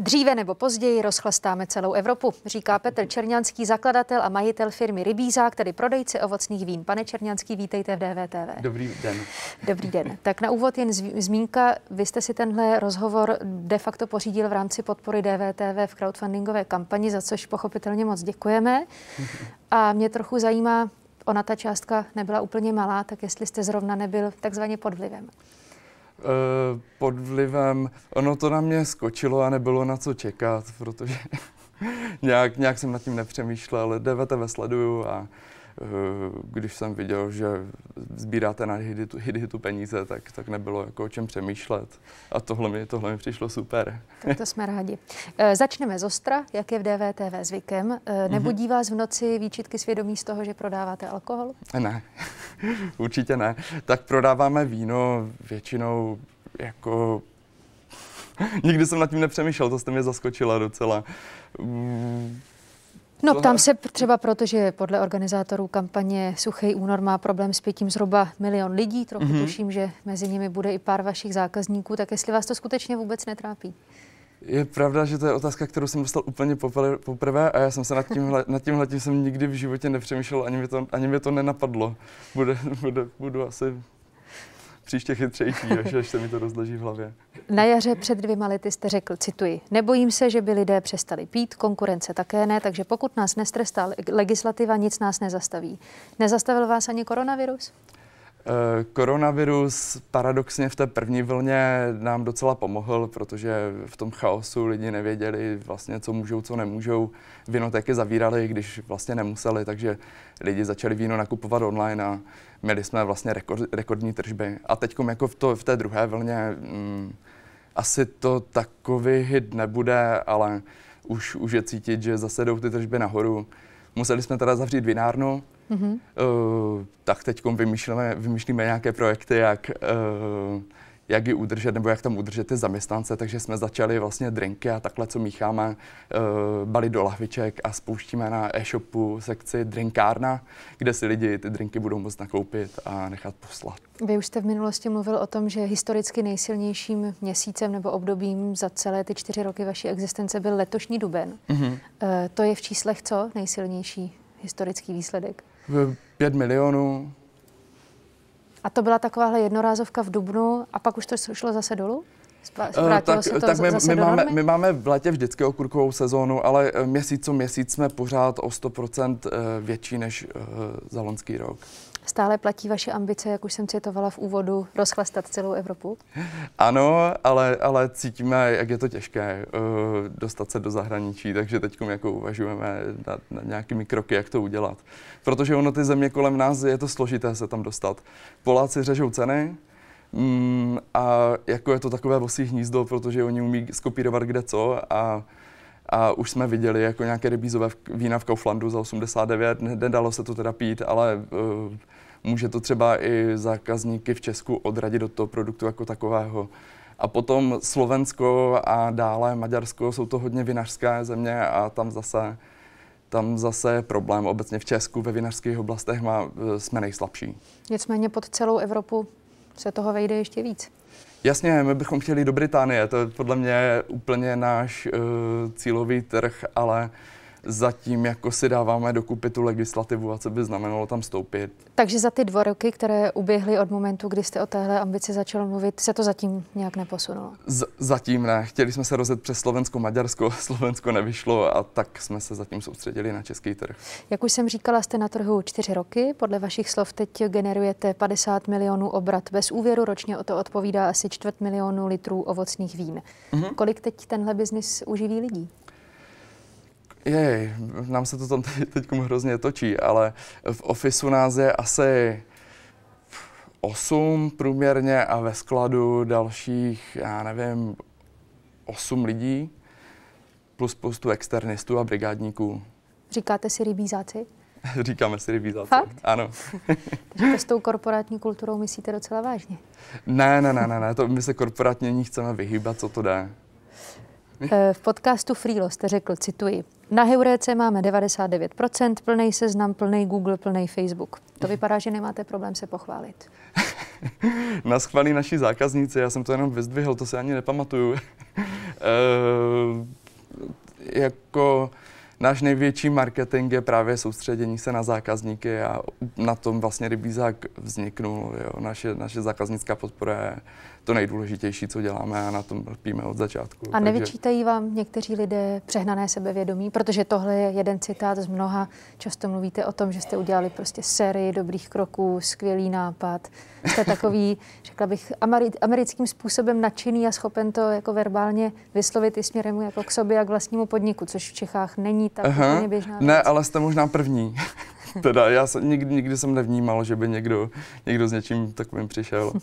Dříve nebo později rozchlastáme celou Evropu, říká Petr Černianský, zakladatel a majitel firmy Rybíza, tedy prodejce ovocných vín. Pane Černianský, vítejte v DVTV. Dobrý den. Dobrý den. Tak na úvod jen zmínka, vy jste si tenhle rozhovor de facto pořídil v rámci podpory DVTV v crowdfundingové kampani, za což pochopitelně moc děkujeme. A mě trochu zajímá, ona ta částka nebyla úplně malá, tak jestli jste zrovna nebyl takzvaně pod vlivem. Eh, pod vlivem, ono to na mě skočilo a nebylo na co čekat, protože nějak, nějak jsem nad tím nepřemýšlel, DVTV sleduju a Eh, když jsem viděl, že sbíráte na hidy tu peníze, tak, tak nebylo jako o čem přemýšlet. A tohle mi, tohle mi přišlo super. Tak to jsme rádi. E, začneme z Ostra, jak je v DVTV zvykem. E, nebudí vás v noci výčitky svědomí z toho, že prodáváte alkohol? Ne, určitě ne. Tak prodáváme víno většinou jako Nikdy jsem nad tím nepřemýšlel, to jste mě zaskočila docela. Mm. No, ptám se třeba proto, že podle organizátorů kampaně Suchý únor má problém s pitím zhruba milion lidí. Trochu mm-hmm. tuším, že mezi nimi bude i pár vašich zákazníků. Tak jestli vás to skutečně vůbec netrápí? Je pravda, že to je otázka, kterou jsem dostal úplně poprvé a já jsem se nad tímhle, nad tímhle jsem nikdy v životě nepřemýšlel, ani mi to, ani mi to nenapadlo. Bude, bude, budu asi příště chytřejší, až, až se mi to rozloží v hlavě. Na jaře před dvěma lety jste řekl, cituji, nebojím se, že by lidé přestali pít, konkurence také ne, takže pokud nás nestrestá legislativa, nic nás nezastaví. Nezastavil vás ani koronavirus? Eh, koronavirus paradoxně v té první vlně nám docela pomohl, protože v tom chaosu lidi nevěděli vlastně, co můžou, co nemůžou. Vinotéky zavírali, když vlastně nemuseli, takže lidi začali víno nakupovat online a měli jsme vlastně rekord, rekordní tržby. A teď jako v, to, v té druhé vlně mm, asi to takový hit nebude, ale už, už je cítit, že zase jdou ty tržby nahoru. Museli jsme teda zavřít vinárnu, Mm-hmm. Uh, tak teď vymýšlíme, vymýšlíme nějaké projekty, jak, uh, jak ji udržet nebo jak tam udržet ty zaměstnance, takže jsme začali vlastně drinky a takhle, co mícháme, uh, eh, balit do lahviček a spouštíme na e-shopu sekci drinkárna, kde si lidi ty drinky budou moct nakoupit a nechat poslat. Vy už jste v minulosti mluvil o tom, že historicky nejsilnějším měsícem nebo obdobím za celé ty čtyři roky vaší existence byl letošní duben. Mm-hmm. Uh, to je v číslech co nejsilnější historický výsledek? Pět milionů. A to byla takováhle jednorázovka v Dubnu a pak už to šlo zase dolů? uh, tak, se to tak my, my, máme, my máme v létě vždycky okurkovou sezónu, ale eh, měsíc co měsíc jsme pořád o 100% eh, větší než za loňský rok. Stále platí vaše ambice, jak už jsem citovala v úvodu, rozchlastat celou Evropu? Ano, ale, ale cítíme, jak je to těžké uh, dostat se do zahraničí, takže teď jako uvažujeme nad, nad nějakými kroky, jak to udělat. Protože ono ty země kolem nás, je to složité se tam dostat. Poláci řežou ceny, Mm, a jako je to takové vosí hnízdo, protože oni umí skopírovat kde co a, a už jsme viděli jako nějaké rybízové vína v Kauflandu za 89, nedalo se to teda pít, ale uh, může to třeba i zákazníky v Česku odradit do toho produktu jako takového. A potom Slovensko a dále Maďarsko jsou to hodně vinařské země a tam zase tam zase je problém. Obecně v Česku ve vinařských oblastech má, eh, jsme nejslabší. Nicméně pod celou Evropu se toho vejde ještě víc. Jasně, my bychom chtěli do Británie, to je podle mě úplně náš uh, cílový trh, ale uh, zatím jako si dáváme dokupy tu legislativu a co by znamenalo tam stoupit. Takže za ty dva roky, které uběhly od momentu, kdy jste o téhle ambici začal mluvit, se to zatím nějak neposunulo? Z- zatím ne. Chtěli jsme se rozjet přes Slovensko, Maďarsko, Slovensko nevyšlo a tak jsme se zatím soustředili na český trh. Jak už jsem říkala, jste na trhu čtyři roky. Podle vašich slov teď generujete 50 milionů obrat bez úvěru. Ročně o to odpovídá asi čtvrt milionu litrů ovocných vín. Mm-hmm. Kolik teď tenhle biznis uživí lidí? Jej, nám se to tam teď hrozně točí, ale v ofisu nás je asi 8 průměrně a ve skladu dalších, já nevím, 8 lidí plus spoustu externistů a brigádníků. Říkáte si rybízáci? Říkáme si rybízáci. Fakt? Ano. Takže to s tou korporátní kulturou myslíte docela vážně? Ne, ne, ne, ne, ne. To my se korporátně ní chceme vyhýbat, co to jde. Eh, v podcastu Freelo jste řekl, cituji, na Heuréce máme 99%, plný seznam, plný Google, plný Facebook. To vypadá, že nemáte problém se pochválit. Na schválí naši zákazníci, já jsem to jenom vyzdvihl, to se ani nepamatuju. e, jako náš největší marketing je právě soustředění se na zákazníky a na tom vlastně Rybízák vzniknul. Jo. Naše, naše zákaznická podpora je to nejdůležitější, co děláme a na tom lpíme od začátku. A nevyčítají takže... vám někteří lidé přehnané sebevědomí, protože tohle je jeden citát z mnoha. Často mluvíte o tom, že jste udělali prostě sérii dobrých kroků, skvělý nápad. Jste takový, řekla bych, americkým způsobem nadšený a schopen to jako verbálně vyslovit i směrem jako k sobě a k vlastnímu podniku, což v Čechách není tak Aha, úplně běžná věc. Ne, ale jste možná první. teda já jsem, nikdy, nikdy jsem nevnímal, že by někdo, někdo s něčím takovým přišel.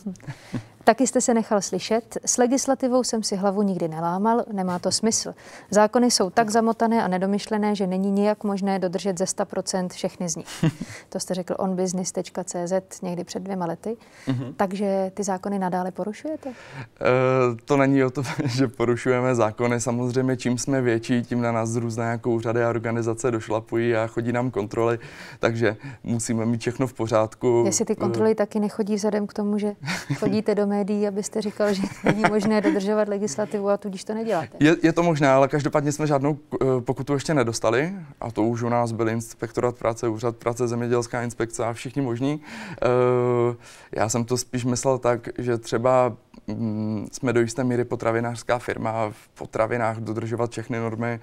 Taky jste se nechal slyšet, s legislativou jsem si hlavu nikdy nelámal, nemá to smysl. Zákony jsou tak zamotané a nedomyšlené, že není nijak možné dodržet ze 100% všechny z nich. To jste řekl onbusiness.cz někdy před dvěma lety. Mm-hmm. Takže ty zákony nadále porušujete? E, to není o to, že porušujeme zákony. Samozřejmě čím jsme větší, tím na nás různé jako úřady a organizace došlapují a chodí nám kontroly, takže musíme mít všechno v pořádku. Jestli ty kontroly eh. taky nechodí vzhledem k tomu, že chodíte do médií, médií, abyste říkal, že není možné dodržovat legislativu a tudíž to neděláte. Je, je to možné, ale každopádně jsme žádnou eh, pokutu ještě nedostali a to už u nás byl inspektorat práce, úřad práce, zemědělská inspekce a všichni možní. Eh, já jsem to spíš myslel tak, že třeba mm, jsme do jisté míry potravinářská firma a v potravinách dodržovat všechny normy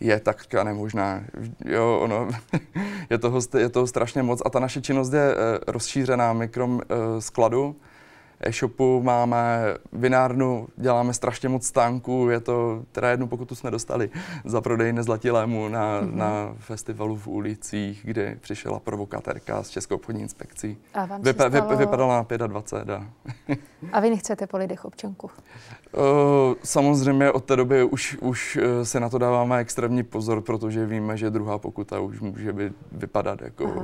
je takřka nemožná. Jo, ono, je, toho, je toho strašně moc a ta naše činnost je eh, rozšířená. My krom skladu e-shopu, máme vinárnu, děláme strašně moc stánků, je to, teda jednu pokutu jsme dostali za prodej nezlatilému na, mm-hmm. na festivalu v ulicích, kde přišla provokatérka z Českou obchodní inspekcí. A vám Vypa- přistalo... Vypadala na 25 a... a vy nechcete po lidech občanku? Uh, samozřejmě od té doby už, už e, se na to dáváme extrémní pozor, protože víme, že druhá pokuta už může být, vypadat jako Aha.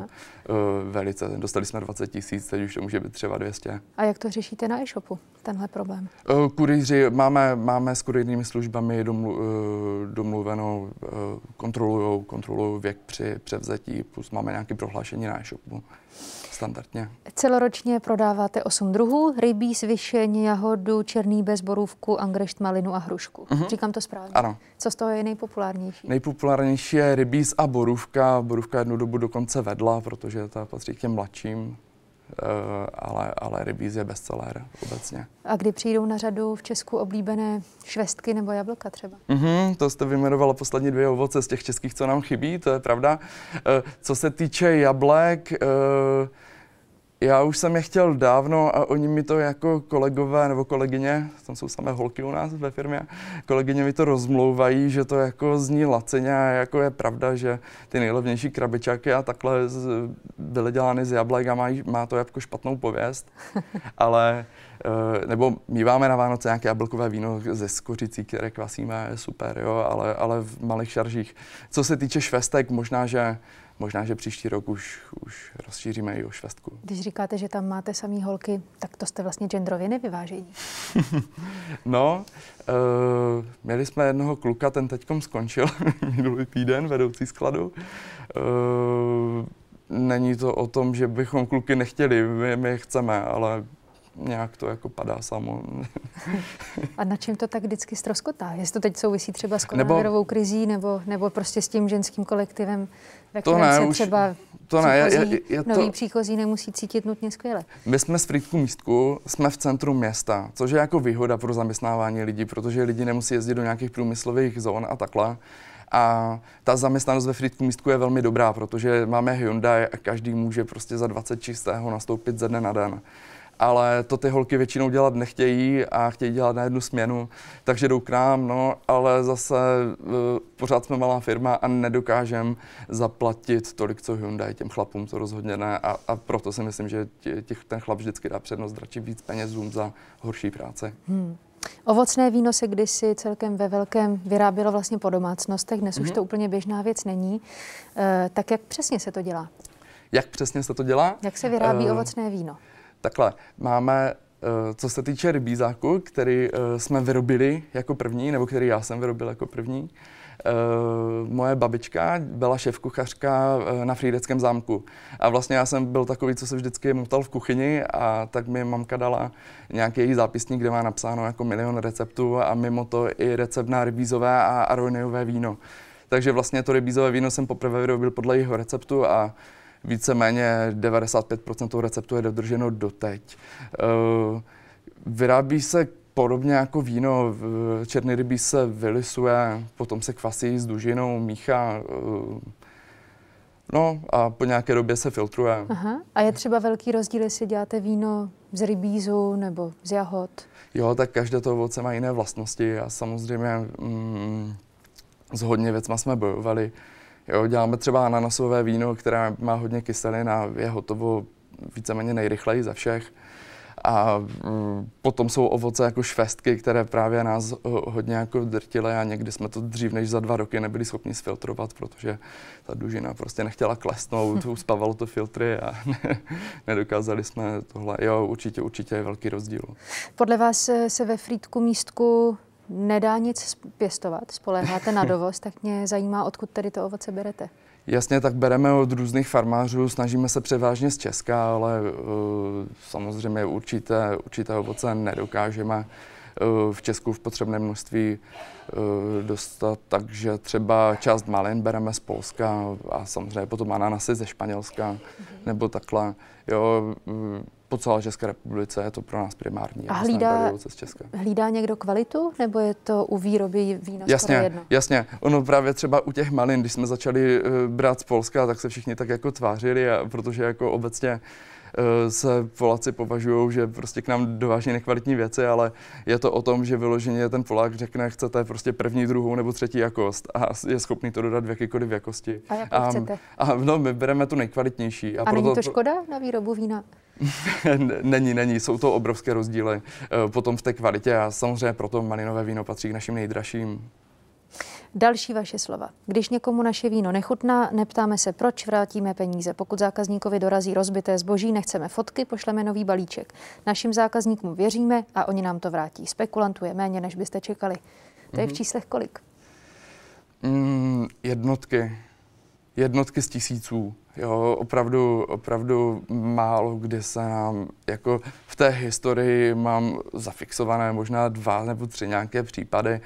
uh, velice. Dostali jsme 20 tisíc, teď už to může být třeba 200. A jak to říct? řešíte na e-shopu, tenhle problém? Eh, Kurýři, máme, máme s kurýrními službami domlu, eh, domluvenou, eh, kontrolují kontrolujou věk při převzetí, plus máme nějaké prohlášení na e-shopu standardně. Celoročně prodáváte 8 druhů, rybí, svišeň, jahodu, černý bez borůvku, angrešt, malinu a hrušku. Uh-huh. Říkám to správně. Ano. Co z toho je nejpopulárnější? Nejpopulárnější je rybíz a borůvka. Borůvka jednu dobu dokonce vedla, protože ta patří k těm mladším. Eh, ale, ale rybíz je bestseller obecně. A kdy přijdou na řadu v Česku oblíbené švestky nebo jablka třeba? Mm-hmm, to jste vyjmenovala poslední dvě ovoce z těch českých, co nám chybí, to je pravda. Eh, co se týče jablek, eh, já už jsem je chtěl dávno a oni mi to jako kolegové nebo kolegyně, tam jsou samé holky u nás ve firmě, kolegyně mi to rozmlouvají, že to jako zní lacině a jako je pravda, že ty nejlevnější krabičáky a takhle byly dělány z jablek a má, má to jako špatnou pověst, ale Eh, nebo míváme na Vánoce nějaké jablkové víno ze skořicí, které kvasíme, je super, jo, ale, ale v malých šaržích. Co se týče švestek, možná, že Možná, že příští rok už, už rozšíříme i o švestku. Když říkáte, že tam máte samý holky, tak to jste vlastně genderově nevyvážení. no, uh, měli jsme jednoho kluka, ten teďkom skončil minulý týden, vedoucí skladu. Uh, není to o tom, že bychom kluky nechtěli, my, my je chceme, ale nějak to jako padá samo. a na čem to tak vždycky stroskotá? Jestli to teď souvisí třeba s koronavirovou krizí nebo, nebo prostě s tím ženským kolektivem, ve to kterém ne, se už, třeba to ne, příchozí, je, je, to... nový příchozí nemusí cítit nutně skvěle. My jsme z Frýdku místku, jsme v centru města, což je jako výhoda pro zaměstnávání lidí, protože lidi nemusí jezdit do nějakých průmyslových zón a takhle. A ta zaměstnanost ve Frýdku místku je velmi dobrá, protože máme Hyundai a každý může prostě za 20 čistého nastoupit ze dne na den ale to ty holky většinou dělat nechtějí a chtějí dělat na jednu směnu, takže jdou k nám, no, ale zase uh, pořád jsme malá firma a nedokážem zaplatit tolik, co Hyundai těm chlapům, to rozhodně ne a, a proto si myslím, že těch, ten chlap vždycky dá přednost, radši víc penězům za horší práci. Hmm. Ovocné víno se kdysi celkem ve velkém vyrábělo vlastně po domácnostech, dnes mm-hmm. už mhm. to úplně běžná věc není. uh, tak jak přesně se to dělá? Jak přesně se to dělá? Jak se vyrábí uh, ovocné víno? Takhle, máme eh, co se týče rybízáku, který eh, jsme vyrobili jako první, nebo který já jsem vyrobil jako první, eh, moje babička byla šéfkuchařka na Frýdeckém zámku. A vlastně já jsem byl takový, co se vždycky motal v kuchyni a tak mi mamka dala nějaký její zápisník, kde má napsáno jako milion receptů a mimo to i recept na rybízové a aronejové víno. Takže vlastně to rybízové víno jsem poprvé vyrobil podle jeho receptu a uh, víceméně 95% receptu je dodrženo doteď. Eh, vyrábí se podobně jako víno, černý rybí se vylisuje, potom se kvasí s dužinou, míchá, eh, no a po nějaké době se filtruje. Aha. A je třeba velký rozdíl, jestli děláte víno z rybízu nebo z jahod? Jo, tak každé to ovoce má jiné vlastnosti a samozřejmě mm, s hodně věcma jsme bojovali. Uh, Jo, děláme třeba ananasové víno, které má hodně kyselin a je hotovo víceméně nejrychleji ze všech. A mm, potom jsou ovoce jako švestky, které právě nás hodně jako drtily a někdy jsme to dřív než za dva roky nebyli schopni sfiltrovat, protože ta dužina prostě nechtěla klesnout, hm. uspavalo to filtry a ne, nedokázali jsme tohle. Jo, určitě, určitě je velký rozdíl. Podle vás se ve frýtku místku nedá nic pěstovat, spoleháte na dovoz, tak mě zajímá, odkud tady to ovoce berete. Jasně, tak bereme od různých farmářů, snažíme se převážně z Česka, ale uh, samozřejmě určité, určité ovoce nedokážeme uh, v Česku v potřebné množství uh, dostat, takže třeba část malin bereme z Polska a samozřejmě potom ananasy ze Španělska mm-hmm. nebo takhle. Jo, uh, po celé České republice je to pro nás primární. A hlídá, z Česka. hlídá někdo kvalitu, nebo je to u výroby vína jasně, jedno? Jasně, ono právě třeba u těch malin, když jsme začali uh, brát z Polska, tak se všichni tak jako tvářili, a protože jako obecně eh, se Poláci považují, že prostě k nám dováží nekvalitní věci, ale je to o tom, že vyloženě ten Polák řekne, chcete prostě první, druhou nebo třetí jakost a je schopný to dodat v jakýkoliv jakosti. A jakou a, chcete? A no, my bereme tu nejkvalitnější. A, a proto, není to škoda na výrobu vína? není, není, jsou to obrovské rozdíly eh, potom v té kvalitě a samozřejmě proto malinové víno patří k našim nejdražším. Další vaše slova. Když někomu naše víno nechutná, neptáme se, proč vrátíme peníze. Pokud zákazníkovi dorazí rozbité zboží, nechceme fotky, pošleme nový balíček. Našim zákazníkům věříme a oni nám to vrátí. Spekulantů je méně, než byste čekali. To je v mhm. číslech kolik? Mm, jednotky jednotky z tisíců. Jo, opravdu, opravdu málo kdy se nám, jako v té historii mám zafixované možná dva nebo tři nějaké případy,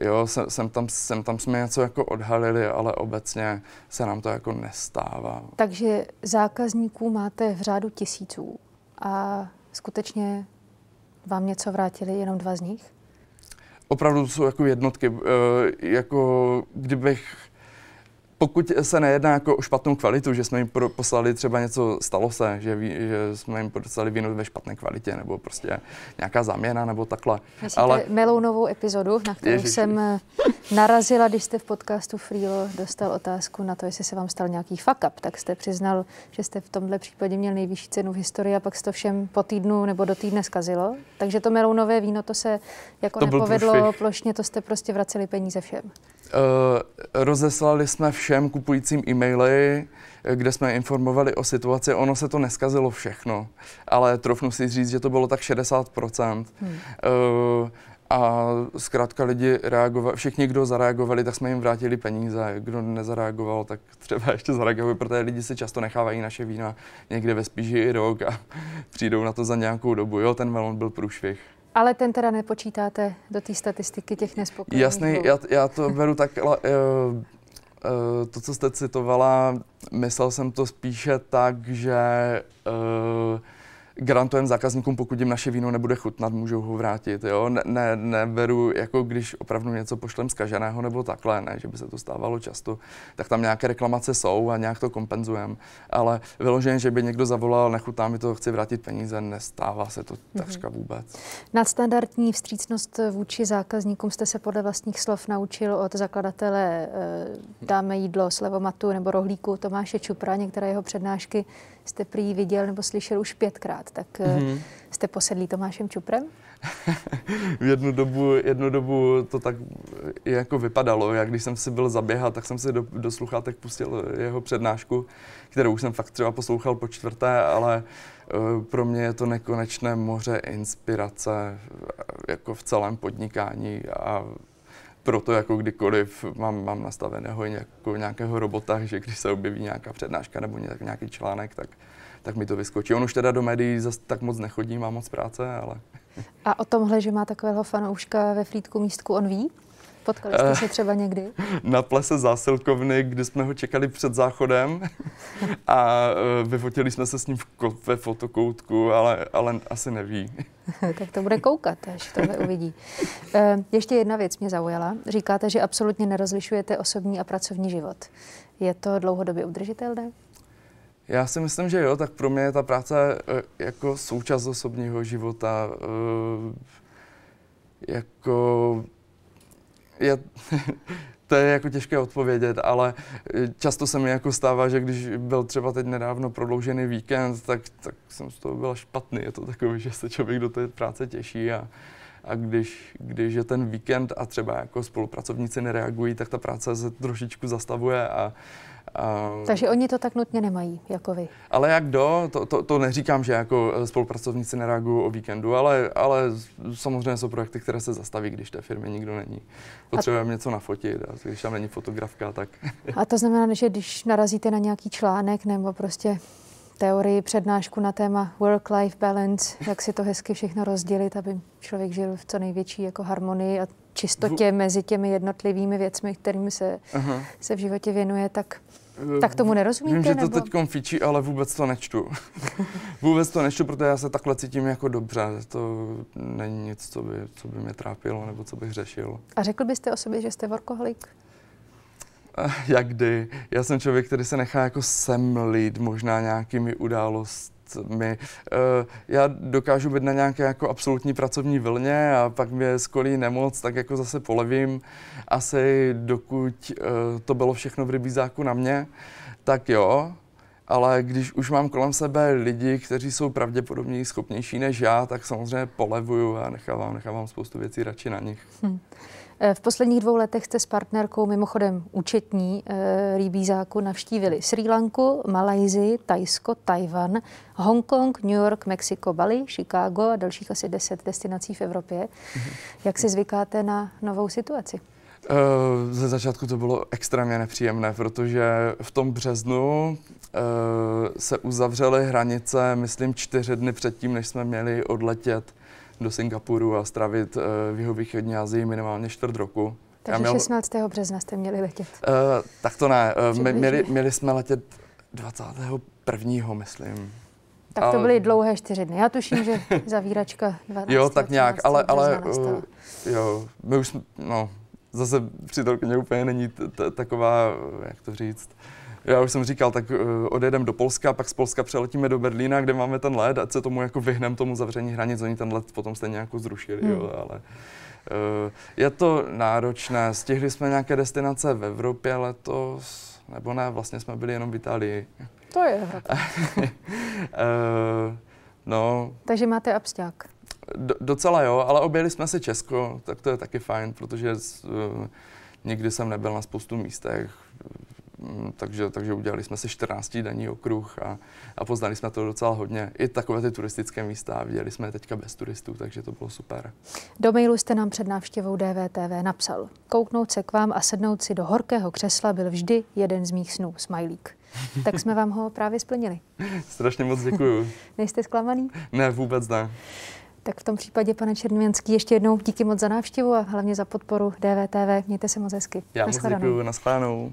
Jo, sem, sem, tam, sem tam jsme něco jako odhalili, ale obecně se nám to jako nestává. Takže zákazníků máte v řádu tisíců a skutečně vám něco vrátili jenom dva z nich? Opravdu jsou jako jednotky. Eh, jako kdybych pokud se nejedná jako o špatnou kvalitu, že jsme jim poslali třeba něco, stalo se, že, ví, že jsme jim poslali víno ve špatné kvalitě, nebo prostě nějaká zaměna, nebo takhle. Myslíte Ale... Melounovou epizodu, na kterou Ježiši. jsem eh, narazila, když jste v podcastu Freelo dostal otázku na to, jestli se vám stal nějaký fuck up, tak jste přiznal, že jste v tomhle případě měl nejvyšší cenu v historii a pak se to všem po týdnu nebo do týdne zkazilo. Takže to melounové víno, to se jako to nepovedlo plošně, to jste prostě vraceli peníze všem. Eh, rozeslali jsme všem kupujícím e-maily, eh, kde jsme informovali o situaci. Ono se to neskazilo všechno, ale trofnu si říct, že to bylo tak 60%. Hmm. Uh, a zkrátka lidi reagovali, všichni, kdo zareagovali, tak jsme jim vrátili peníze. Kdo nezareagoval, tak třeba ještě zareagovali, protože lidi si často nechávají naše vína někde ve spíži i rok a přijdou na to za nějakou dobu. Jo, ten melon byl průšvih. Ale ten teda nepočítáte do té statistiky těch nespokojených. Jasný, já, já to beru tak, uh, uh, to, co jste citovala, myslel jsem to spíše tak, že uh, garantujeme zákazníkům, pokud jim naše víno nebude chutnat, můžou ho vrátit. Jo? Ne, ne, neberu, jako když opravdu něco pošlem zkaženého nebo takhle, ne, že by se to stávalo často, tak tam nějaké reklamace jsou a nějak to kompenzujeme. Ale vyloženě, že by někdo zavolal, nechutná mi to, chci vrátit peníze, nestává se to mhm. takřka vůbec. Nadstandardní vstřícnost vůči zákazníkům jste se podle vlastních slov naučil od zakladatele eh, Dáme jídlo slevomatu nebo rohlíku Tomáše Čupra. Některé jeho přednášky jste prý viděl nebo slyšel už pětkrát, tak mm-hmm. jste posedlí Tomášem Čuprem? v jednu dobu, jednu dobu to tak eh, jako vypadalo. Já když jsem si byl zaběhat, tak jsem si do, do sluchátek pustil eh, jeho přednášku, kterou už jsem fakt třeba poslouchal po čtvrté, ale uh, pro mě je to nekonečné moře inspirace jako v celém podnikání a proto jako kdykoliv mám, mám nastaveného nějakou, nějakého robota, že když se objeví nějaká přednáška nebo nějaký článek, tak, tak mi to vyskočí. On už teda do médií zase tak moc nechodí, má moc práce, ale... A o tomhle, že má takového fanouška ve Frýdku místku, on ví? Potkali jste eh, se třeba někdy? Na plese zásilkovny, kdy jsme ho čekali před záchodem a eh, vyfotili jsme se s ním v, ve fotokoutku, ale, ale asi neví. tak to bude koukat, až to uvidí. Eh, ještě jedna věc mě zaujala. Říkáte, že absolutně nerozlišujete osobní a pracovní život. Je to dlouhodobě udržitelné? Já si myslím, že jo, tak pro mě je ta práce jako součást osobního života. Jako je, to je jako těžké odpovědět, ale e, často se mi jako stává, že když byl třeba teď nedávno prodloužený víkend, tak, tak jsem z toho byla špatný. Je to takový, že se člověk do té práce těší a, a když, když je ten víkend a třeba jako spolupracovníci nereagují, tak ta práce se trošičku zastavuje a, a... Takže oni to tak nutně nemají, jako vy. Ale jak do, to, to, to neříkám, že jako e, spolupracovníci nereagují o víkendu, ale, ale samozřejmě jsou projekty, které se zastaví, když té firmy nikdo není. Potřebujeme a... něco nafotit a když tam není fotografka, tak... A to znamená, že když narazíte na nějaký článek nebo prostě teorii, přednášku na téma work-life balance, jak si to hezky všechno rozdělit, aby člověk žil v co největší jako harmonii a čistotě v... mezi těmi jednotlivými věcmi, kterými se, uh-huh. se v životě věnuje, tak tak tomu nerozumíte? Vím, že to nebo... teď fičí, ale vůbec to nečtu. vůbec to nečtu, protože já se takhle cítím jako dobře. To není nic, co by, co by mě trápilo nebo co bych řešil. A řekl byste o sobě, že jste workoholik? Eh, Jakdy. Já jsem člověk, který se nechá jako semlit možná nějakými událost my. Eh, já dokážu být na nějaké jako absolutní pracovní vlně a pak mě skolí nemoc, tak jako zase polevím. Asi dokud eh, to bylo všechno v rybízáku na mě, tak jo, ale když už mám kolem sebe lidi, kteří jsou pravděpodobně schopnější než já, tak samozřejmě polevuju a nechávám, nechávám spoustu věcí radši na nich. Hm. V posledních dvou letech jste s partnerkou, mimochodem účetní rýbízáku, eh, navštívili Sri Lanku, Malajzi, Tajsko, Tajvan, Hongkong, New York, Mexiko, Bali, Chicago a dalších asi deset destinací v Evropě. Mhm. Jak si zvykáte na novou situaci? Uh, ze začátku to bylo extrémně nepříjemné, protože v tom březnu uh, se uzavřely hranice, myslím, čtyři dny předtím, než jsme měli odletět do Singapuru a strávit eh, v jeho východní Azii minimálně čtvrt roku. Takže měl... 16. března jste měli letět. Uh, tak to ne. Eh, Přibližně. Měli, měli jsme letět 21. myslím. Tak ale... to byly dlouhé čtyři dny. Já tuším, že zavíračka 12. jo, tak nějak, ale, ale uh, jo, my už, jsme, no, zase přítelkyně úplně není t- t- taková, jak to říct, uh, já už jsem říkal, tak eh, odejdeme do Polska, pak z Polska přeletíme do Berlína, kde máme ten led, ať se tomu jako vyhneme tomu zavření hranic, oni ten led potom stejně jako zrušili, hmm. jo, ale eh, je to náročné. Stihli jsme nějaké destinace v Evropě letos, nebo ne, vlastně jsme byli jenom v Itálii. To je eh, no. Takže máte absťák. Do, docela jo, ale objeli jsme si Česko, tak to je taky fajn, protože z, uh, nikdy jsem nebyl na spoustu místech. Mm, takže, takže udělali jsme si 14 denní okruh a, a poznali jsme to docela hodně. I takové ty turistické místa, viděli jsme je teďka bez turistů, takže to bylo super. Do mailu jste nám před návštěvou DVTV napsal. Kouknout se k vám a sednout si do horkého křesla byl vždy jeden z mých snů, smajlík. Tak jsme vám ho právě splnili. Strašně moc děkuju. Nejste zklamaný? Ne, vůbec ne. Tak v tom případě, pane Černivěnský, ještě jednou díky moc za návštěvu a hlavně za podporu DVTV. Mějte se moc hezky. Já moc děkuju, nashledanou.